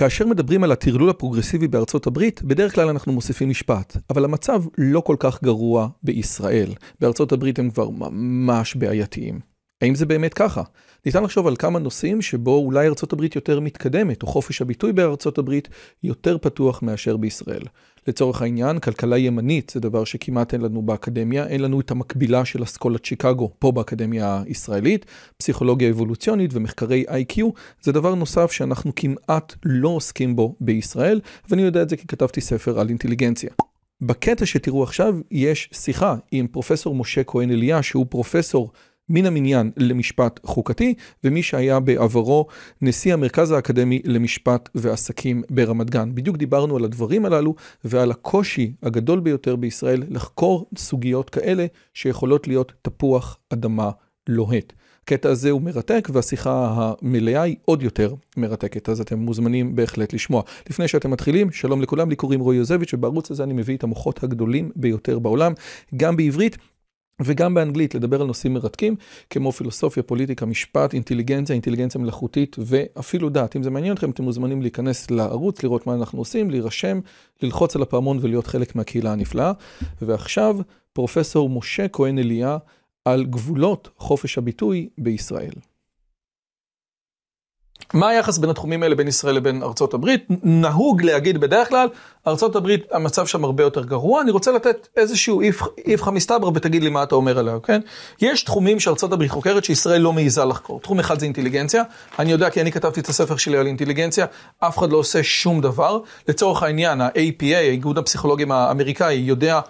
כאשר מדברים על הטרלול הפרוגרסיבי בארצות הברית, בדרך כלל אנחנו מוסיפים משפט, אבל המצב לא כל כך גרוע בישראל. בארצות הברית הם כבר ממש בעייתיים. האם זה באמת ככה? ניתן לחשוב על כמה נושאים שבו אולי ארצות הברית יותר מתקדמת, או חופש הביטוי בארצות הברית יותר פתוח מאשר בישראל. לצורך העניין, כלכלה ימנית זה דבר שכמעט אין לנו באקדמיה, אין לנו את המקבילה של אסכולת שיקגו פה באקדמיה הישראלית, פסיכולוגיה אבולוציונית ומחקרי איי-קיו זה דבר נוסף שאנחנו כמעט לא עוסקים בו בישראל, ואני יודע את זה כי כתבתי ספר על אינטליגנציה. בקטע שתראו עכשיו יש שיחה עם פרופסור משה כהן אליה שהוא פרופסור מן המניין למשפט חוקתי, ומי שהיה בעברו נשיא המרכז האקדמי למשפט ועסקים ברמת גן. בדיוק דיברנו על הדברים הללו ועל הקושי הגדול ביותר בישראל לחקור סוגיות כאלה שיכולות להיות תפוח אדמה לוהט. הקטע הזה הוא מרתק והשיחה המלאה היא עוד יותר מרתקת, אז אתם מוזמנים בהחלט לשמוע. לפני שאתם מתחילים, שלום לכולם, לי קוראים רועי יוזביץ', ובערוץ הזה אני מביא את המוחות הגדולים ביותר בעולם, גם בעברית וגם באנגלית, לדבר על נושאים מרתקים, כמו פילוסופיה, פוליטיקה, משפט, אינטליגנציה, אינטליגנציה מלאכותית ואפילו דעת. אם זה מעניין אתכם, אתם מוזמנים להיכנס לערוץ, לראות מה אנחנו עושים, להירשם, ללחוץ על הפעמון ולהיות חלק מהקהילה הנפלאה. ועכשיו, פרופסור משה כהן אליה על גבולות חופש הביטוי בישראל. מה היחס בין התחומים האלה בין ישראל לבין ארצות הברית? נהוג להגיד בדרך כלל, ארצות הברית, המצב שם הרבה יותר גרוע, אני רוצה לתת איזשהו איפכא מסתברא ותגיד לי מה אתה אומר עליו, כן? יש תחומים שארצות הברית חוקרת שישראל לא מעיזה לחקור. תחום אחד זה אינטליגנציה, אני יודע כי אני כתבתי את הספר שלי על אינטליגנציה, אף אחד לא עושה שום דבר. לצורך העניין, ה-APA, איגוד הפסיכולוגים האמריקאי, יודע...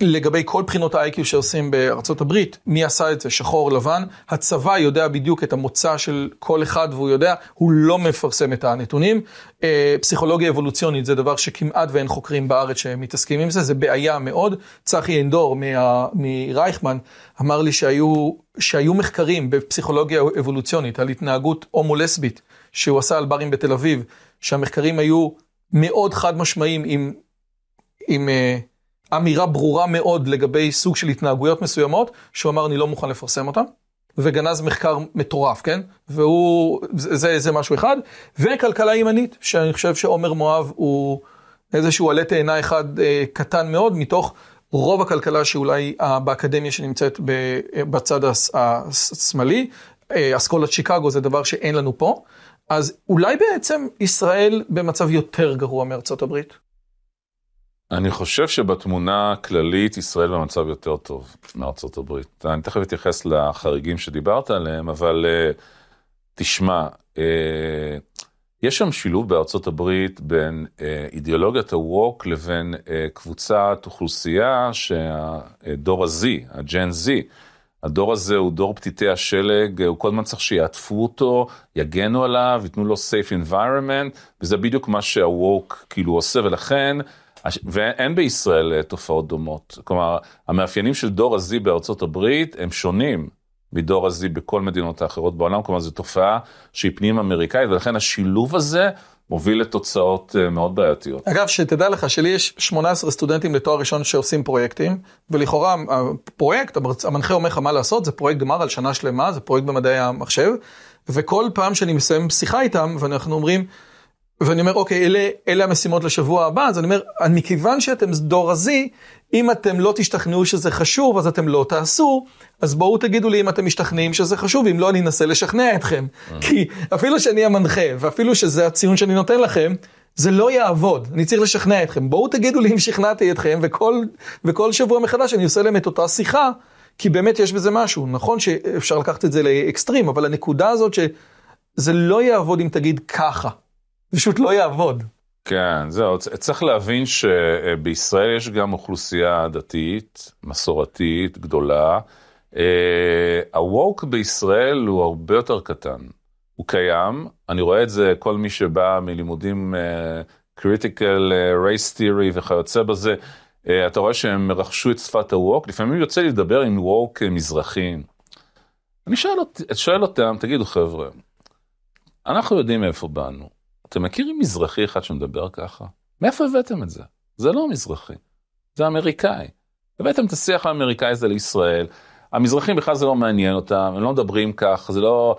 לגבי כל בחינות ה-IQ שעושים בארצות הברית, מי עשה את זה, שחור, או לבן, הצבא יודע בדיוק את המוצא של כל אחד והוא יודע, הוא לא מפרסם את הנתונים. אה, פסיכולוגיה אבולוציונית זה דבר שכמעט ואין חוקרים בארץ שמתעסקים עם זה, זה בעיה מאוד. צחי אנדור מה, מרייכמן אמר לי שהיו, שהיו מחקרים בפסיכולוגיה אבולוציונית על התנהגות הומו-לסבית שהוא עשה על ברים בתל אביב, שהמחקרים היו מאוד חד משמעיים עם... עם אה, אמירה ברורה מאוד לגבי סוג של התנהגויות מסוימות, שהוא אמר אני לא מוכן לפרסם אותן, וגנז מחקר מטורף, כן? והוא, זה, זה משהו אחד. וכלכלה ימנית, שאני חושב שעומר מואב הוא איזשהו עלה תאנה אחד אה, קטן מאוד, מתוך רוב הכלכלה שאולי אה, באקדמיה שנמצאת ב, אה, בצד השמאלי. אה, אסכולת שיקגו זה דבר שאין לנו פה. אז אולי בעצם ישראל במצב יותר גרוע מארצות הברית? אני חושב שבתמונה הכללית ישראל במצב יותר טוב מארצות הברית. אני תכף אתייחס לחריגים שדיברת עליהם, אבל אה, תשמע, אה, יש שם שילוב בארצות הברית בין אה, אידיאולוגיית ה-Walk לבין קבוצת אוכלוסייה שהדור ה-Z, הג'ן Z, הדור הזה הוא דור פתיתי השלג, הוא כל הזמן צריך שיעטפו אותו, יגנו עליו, ייתנו לו safe environment, וזה בדיוק מה שה-Walk כאילו עושה, ולכן... ואין בישראל אה, תופעות דומות. כלומר, המאפיינים של דור הזי בארצות הברית הם שונים מדור הזי בכל מדינות האחרות בעולם, כלומר זו תופעה שהיא פנים אמריקאית, ולכן השילוב הזה מוביל לתוצאות אה, מאוד בעייתיות. אגב, שתדע לך שלי יש 18 סטודנטים לתואר ראשון שעושים פרויקטים, ולכאורה הפרויקט, המנחה אומר לך מה לעשות, זה פרויקט גמר על שנה שלמה, זה פרויקט במדעי המחשב, וכל פעם שאני מסיים שיחה איתם, ואנחנו אומרים, ואני אומר, אוקיי, אלה, אלה המשימות לשבוע הבא, אז אני אומר, מכיוון שאתם דור הזי, אם אתם לא תשתכנעו שזה חשוב, אז אתם לא תעשו, אז בואו תגידו לי אם אתם משתכנעים שזה חשוב, אם לא, אני אנסה לשכנע אתכם. אה. כי אפילו שאני המנחה, ואפילו שזה הציון שאני נותן לכם, זה לא יעבוד, אני צריך לשכנע אתכם. בואו תגידו לי אם שכנעתי אתכם, וכל, וכל שבוע מחדש אני עושה להם את אותה שיחה, כי באמת יש בזה משהו. נכון שאפשר לקחת את זה לאקסטרים, אבל הנקודה הזאת שזה לא יעבוד אם תגיד ככה. פשוט לא יעבוד. כן, זהו, צריך להבין שבישראל יש גם אוכלוסייה דתית, מסורתית, גדולה. אה, ה-work בישראל הוא הרבה יותר קטן. הוא קיים, אני רואה את זה, כל מי שבא מלימודים קריטיקל, רייס תיאורי וכיוצא בזה, uh, אתה רואה שהם רכשו את שפת ה-work, לפעמים יוצא לי לדבר עם work אה, מזרחים. אני שואל, שואל אותם, תגידו חבר'ה, אנחנו יודעים מאיפה באנו. אתם מכירים מזרחי אחד שמדבר ככה? מאיפה הבאתם את זה? זה לא מזרחי, זה אמריקאי. הבאתם את השיח האמריקאי הזה לישראל, המזרחים בכלל זה לא מעניין אותם, הם לא מדברים כך, זה לא...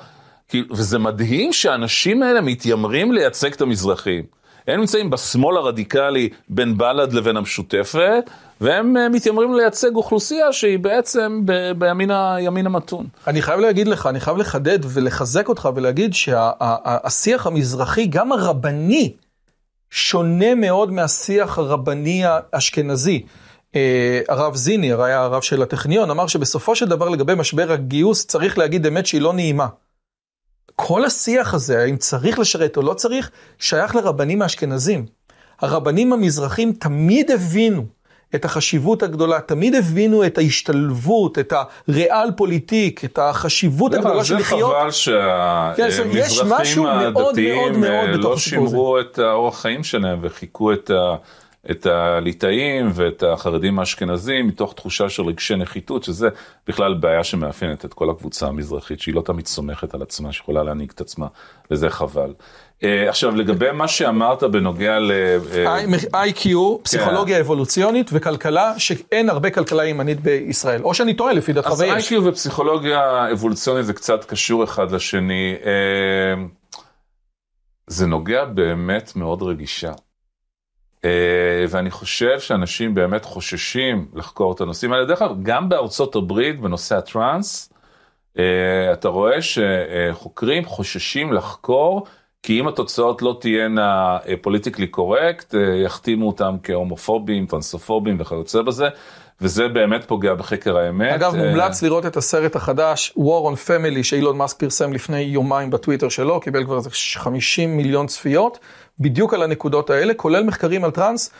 כאילו, וזה מדהים שהאנשים האלה מתיימרים לייצג את המזרחים. הם נמצאים בשמאל הרדיקלי בין בל"ד לבין המשותפת, והם אה, מתיימרים לייצג אוכלוסייה שהיא בעצם ב- בימין הימין המתון. אני חייב להגיד לך, אני חייב לחדד ולחזק אותך ולהגיד שהשיח שה- המזרחי, גם הרבני, שונה מאוד מהשיח הרבני האשכנזי. Uh, הרב זינר, היה הרב של הטכניון, אמר שבסופו של דבר לגבי משבר הגיוס צריך להגיד אמת שהיא לא נעימה. כל השיח הזה, האם צריך לשרת או לא צריך, שייך לרבנים האשכנזים. הרבנים המזרחים תמיד הבינו את החשיבות הגדולה, תמיד הבינו את ההשתלבות, את הריאל פוליטיק, את החשיבות לא, הגדולה של לחיות. כן, זה חבל שהמזרחים הדתיים אה, לא שימרו את האורח אה, חיים שלהם וחיכו את ה... אה, את הליטאים ואת החרדים האשכנזים מתוך תחושה של רגשי נחיתות, שזה בכלל בעיה שמאפיינת את כל הקבוצה המזרחית, שהיא לא תמיד סומכת על עצמה, שיכולה להנהיג את עצמה, וזה חבל. אה, עכשיו לגבי מה שאמרת בנוגע ל... IQ, אה, כן. פסיכולוגיה אבולוציונית וכלכלה, שאין הרבה כלכלה ימנית בישראל. או שאני טועה לפי דעתך ויש. אז IQ ופסיכולוגיה אבולוציונית זה קצת קשור אחד לשני. אה, זה נוגע באמת מאוד רגישה. אה, ואני חושב שאנשים באמת חוששים לחקור את הנושאים האלה. דרך אגב, גם בארצות הברית בנושא הטראנס, אה, אתה רואה שחוקרים חוששים לחקור כי אם התוצאות לא תהיינה פוליטיקלי קורקט, יחתימו אותם כהומופובים, טרנסופובים וכיוצא בזה, וזה באמת פוגע בחקר האמת. אגב, אה, מומלץ לראות את הסרט החדש, War on Family, שאילון מאסק פרסם לפני יומיים בטוויטר שלו, קיבל כבר איזה 50 מיליון צפיות, בדיוק על הנקודות האלה, כולל מחקרים על טראנס,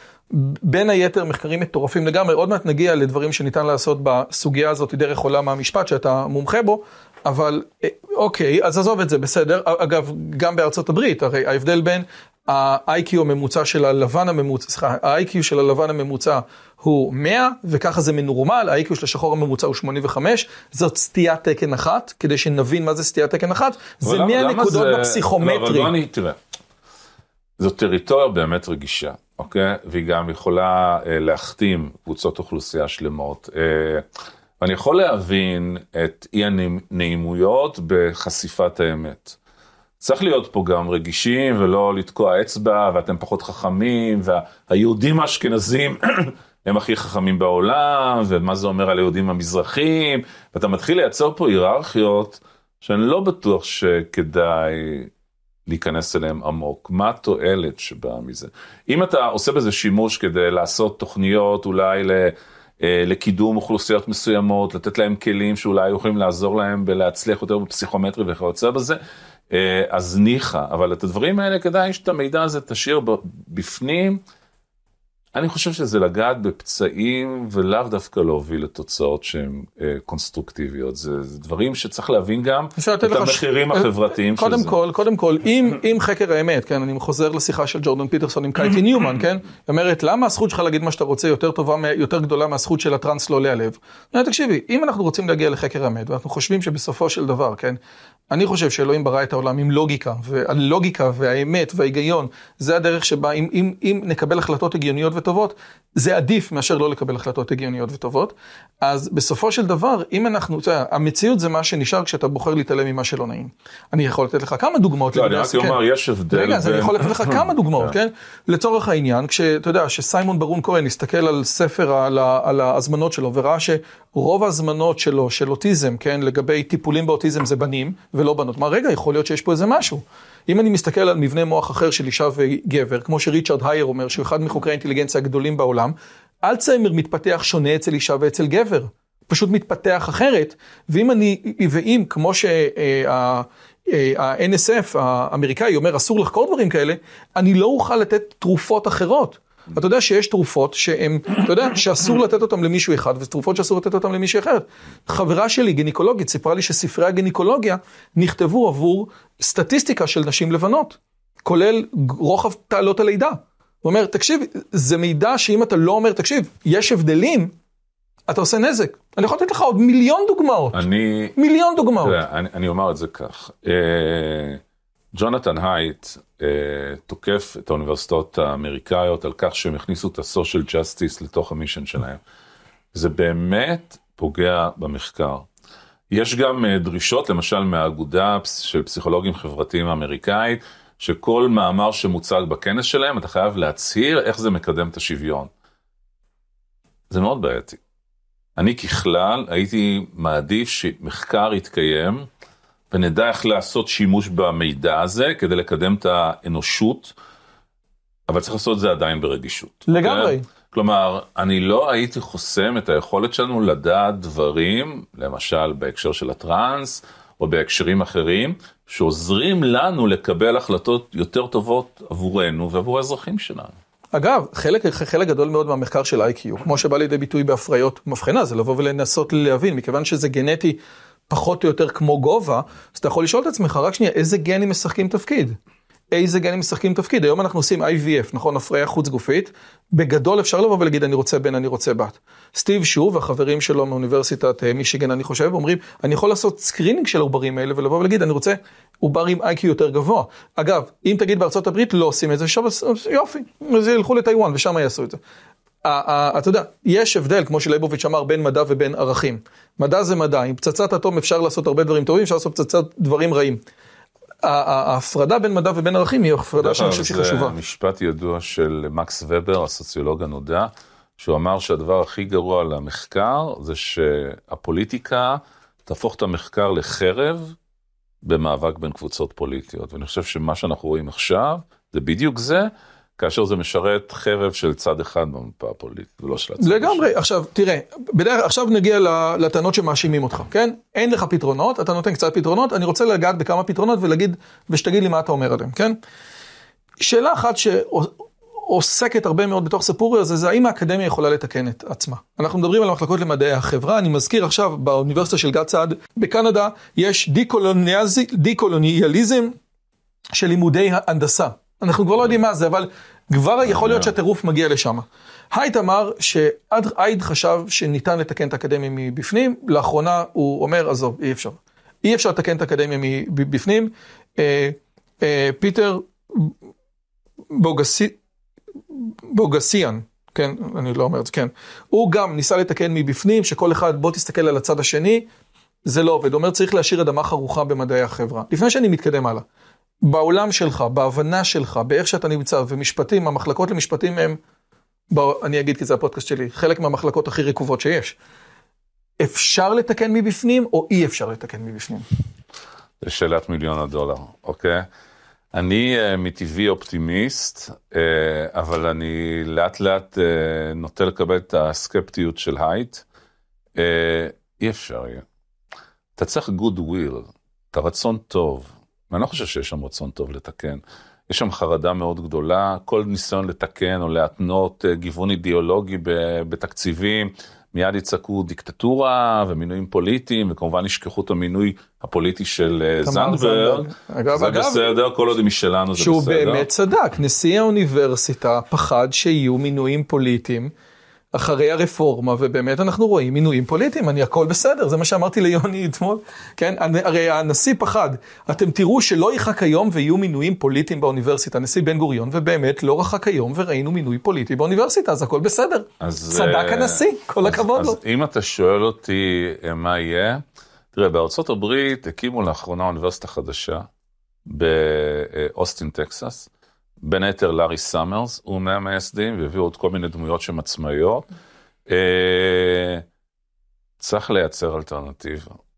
בין היתר מחקרים מטורפים לגמרי. עוד מעט נגיע לדברים שניתן לעשות בסוגיה הזאת דרך עולם המשפט, שאתה מומחה בו, אבל אה, אוקיי, אז עזוב את זה, בסדר. אגב, גם בארצות הברית, הרי ההבדל בין ה-IQ הממוצע של הלבן הממוצע, סליחה, ה-IQ של הלבן הממוצע הוא 100, וככה זה מנורמל, ה-IQ של השחור הממוצע הוא 85, זאת סטיית תקן אחת, כדי שנבין מה זה סטיית תקן אחת, זה 100 נקודות זה... בפסיכומטרי. לא, אבל אני, תראה, זאת טריטוריה באמת רגישה, אוקיי? והיא גם יכולה אה, להכתים קבוצות אוכלוסייה שלמות. אה, אני יכול להבין את אי הנעימויות בחשיפת האמת. צריך להיות פה גם רגישים ולא לתקוע אצבע ואתם פחות חכמים והיהודים האשכנזים הם הכי חכמים בעולם ומה זה אומר על היהודים המזרחים ואתה מתחיל לייצר פה היררכיות שאני לא בטוח שכדאי להיכנס אליהם עמוק. מה התועלת שבאה מזה? אם אתה עושה בזה שימוש כדי לעשות תוכניות אולי ל... לה... אה, לקידום אוכלוסיות מסוימות, לתת להם כלים שאולי יכולים לעזור להם בלהצליח יותר בפסיכומטרי וכיוצא בזה. אה, אז ניחא, אבל את הדברים האלה כדאי שאת המידע הזה תשאיר בפנים. אני חושב שזה לגעת בפצעים ולאו דווקא להוביל לתוצאות שהן אה, קונסטרוקטיביות. זה, זה דברים שצריך להבין גם את המחירים ש... אה, החברתיים קודם של כל, זה. קודם כל, אם, אם חקר האמת, כן, אני חוזר לשיחה של ג'ורדון פיטרסון עם קייטי ניומן, כן? היא אומרת, למה הזכות שלך להגיד מה שאתה רוצה יותר טובה, יותר גדולה מהזכות של הטראנס לא להיעלב? אני תקשיבי, אם אנחנו רוצים להגיע לחקר האמת, ואנחנו חושבים שבסופו של דבר, כן, אני חושב שאלוהים ברא את העולם עם לוגיקה, והלוגיקה והאמת וההיגיון, זה הדרך שבה אם, אם, אם נקבל החלטות הגיוניות וטובות, זה עדיף מאשר לא לקבל החלטות הגיוניות וטובות. אז בסופו של דבר, אם אנחנו, אתה יודע, המציאות זה מה שנשאר כשאתה בוחר להתעלם ממה שלא נעים. אני יכול לתת לך כמה דוגמאות. לא, אני רק כן. אומר, יש הבדל. רגע, אז אני יכול לתת לך כמה דוגמאות, כן. כן? לצורך העניין, כשאתה יודע, שסיימון ברון כהן הסתכל על ספר, על, על ההזמנות שלו, וראה שרוב ההזמנות שלו, של אוטיזם, כן, לגבי טיפולים באוטיזם זה בנים ולא בנות. מה, רגע, יכול להיות שיש פה איזה משהו. אם אני מסתכל על מבנה מוח אחר של אישה וגבר, כמו שריצ'רד הייר אומר, שהוא אחד מחוקרי האינטליגנציה הגדולים בעולם, אלצהיימר מתפתח שונה אצל אישה ואצל גבר. פשוט מתפתח אחרת, ואם אני, ואם כמו שה-NSF אה, אה, האמריקאי אומר, אסור לחקור דברים כאלה, אני לא אוכל לתת תרופות אחרות. אתה יודע שיש תרופות שהן, אתה יודע, שאסור לתת אותן למישהו אחד, ותרופות שאסור לתת אותן למישהי אחרת. חברה שלי, גינקולוגית, סיפרה לי שספרי הגינקולוגיה נכתבו עבור סטטיסטיקה של נשים לבנות, כולל רוחב תעלות הלידה. הוא אומר, תקשיב, זה מידע שאם אתה לא אומר, תקשיב, יש הבדלים, אתה עושה נזק. אני יכול לתת לך עוד מיליון דוגמאות. אני... מיליון דוגמאות. אני, אני אומר את זה כך. אה... ג'ונתן הייט uh, תוקף את האוניברסיטאות האמריקאיות על כך שהם הכניסו את ה-social justice לתוך המישן שלהם. זה באמת פוגע במחקר. יש גם uh, דרישות, למשל מהאגודה של פסיכולוגים חברתיים האמריקאית, שכל מאמר שמוצג בכנס שלהם, אתה חייב להצהיר איך זה מקדם את השוויון. זה מאוד בעייתי. אני ככלל הייתי מעדיף שמחקר יתקיים ונדע איך לעשות שימוש במידע הזה כדי לקדם את האנושות, אבל צריך לעשות את זה עדיין ברגישות. לגמרי. כן? כלומר, אני לא הייתי חוסם את היכולת שלנו לדעת דברים, למשל בהקשר של הטראנס, או בהקשרים אחרים, שעוזרים לנו לקבל החלטות יותר טובות עבורנו ועבור האזרחים שלנו. אגב, חלק, חלק גדול מאוד מהמחקר של איי-קיו, כמו שבא לידי ביטוי בהפריות מבחנה, זה לבוא ולנסות להבין, מכיוון שזה גנטי. פחות או יותר כמו גובה, אז אתה יכול לשאול את עצמך, רק שנייה, איזה גנים משחקים תפקיד? איזה גנים משחקים תפקיד? היום אנחנו עושים IVF, נכון? הפריה חוץ גופית. בגדול אפשר לבוא ולהגיד, אני רוצה בן, אני רוצה בת. סטיב שוב, והחברים שלו מאוניברסיטת אה, מישיגן, אני חושב, אומרים, אני יכול לעשות סקרינינג של העוברים האלה ולבוא ולהגיד, אני רוצה עובר עם איי-קיו יותר גבוה. אגב, אם תגיד בארצות הברית לא עושים את זה, שוב, יופי, אז ילכו לטיוואן ושם יעשו את זה. אתה יודע, יש הבדל, כמו שלייבוביץ' אמר, בין מדע ובין ערכים. מדע זה מדע, עם פצצת אטום אפשר לעשות הרבה דברים טובים, אפשר לעשות פצצת דברים רעים. ההפרדה בין מדע ובין ערכים היא הפרדה שאני חושב שהיא חשובה. זה משפט ידוע של מקס ובר, הסוציולוג הנודע, שהוא אמר שהדבר הכי גרוע למחקר זה שהפוליטיקה תהפוך את המחקר לחרב במאבק בין קבוצות פוליטיות. ואני חושב שמה שאנחנו רואים עכשיו, זה בדיוק זה, כאשר זה משרת חרב של צד אחד במפה הפוליטית, ולא של הצד השני. לגמרי, השני. עכשיו, תראה, בדרך, עכשיו נגיע לטענות שמאשימים אותך, כן? אין לך פתרונות, אתה נותן קצת פתרונות, אני רוצה לגעת בכמה פתרונות ולהגיד, ושתגיד לי מה אתה אומר עליהם, כן? שאלה אחת שעוסקת הרבה מאוד בתוך הסיפור הזה, זה האם האקדמיה יכולה לתקן את עצמה. אנחנו מדברים על המחלקות למדעי החברה, אני מזכיר עכשיו, באוניברסיטה של גד סעד, בקנדה, יש דיקולוניאליזם של לימודי הנדסה. אנחנו כבר לא יודעים מה זה, אבל כבר יכול להיות שהטירוף מגיע לשם. הייט אמר שהייד חשב שניתן לתקן את האקדמיה מבפנים, לאחרונה הוא אומר, עזוב, אי אפשר. אי אפשר לתקן את האקדמיה מבפנים. אה, אה, פיטר בוגסי, בוגסיאן, כן, אני לא אומר את זה, כן. הוא גם ניסה לתקן מבפנים, שכל אחד, בוא תסתכל על הצד השני, זה לא עובד. הוא אומר, צריך להשאיר אדמה חרוכה במדעי החברה. לפני שאני מתקדם הלאה. בעולם שלך, בהבנה שלך, באיך שאתה נמצא, ומשפטים, המחלקות למשפטים הם, בוא, אני אגיד כי זה הפודקאסט שלי, חלק מהמחלקות הכי רקובות שיש. אפשר לתקן מבפנים, או אי אפשר לתקן מבפנים? זה שאלת מיליון הדולר, אוקיי? אני uh, מטבעי אופטימיסט, uh, אבל אני לאט לאט uh, נוטה לקבל את הסקפטיות של הייט. Uh, אי אפשר יהיה. אתה צריך גוד וויל, את הרצון טוב, ואני לא חושב שיש שם רצון טוב לתקן. יש שם חרדה מאוד גדולה, כל ניסיון לתקן או להתנות אה, גיוון אידיאולוגי בתקציבים, מיד יצעקו דיקטטורה ומינויים פוליטיים, וכמובן ישכחו את המינוי הפוליטי של אה, זנדברג. לא- זה אגב, בסדר, כל עוד היא משלנו זה בסדר. שהוא באמת צדק, נשיא האוניברסיטה פחד שיהיו מינויים פוליטיים. אחרי הרפורמה, ובאמת אנחנו רואים מינויים פוליטיים, אני הכל בסדר, זה מה שאמרתי ליוני אתמול, כן? הרי הנשיא פחד, אתם תראו שלא ירחק היום ויהיו מינויים פוליטיים באוניברסיטה, נשיא בן גוריון, ובאמת לא רחק היום וראינו מינוי פוליטי באוניברסיטה, אז הכל בסדר. אז, צדק uh, הנשיא, כל אז, הכבוד אז לו. אז אם אתה שואל אותי אה, מה יהיה, תראה, בארצות הברית הקימו לאחרונה אוניברסיטה חדשה, באוסטין, טקסס. בין היתר לארי סאמרס, הוא מהמייסדים, והביאו עוד כל מיני דמויות שהן עצמאיות. אה, צריך לייצר אלטרנטיבה.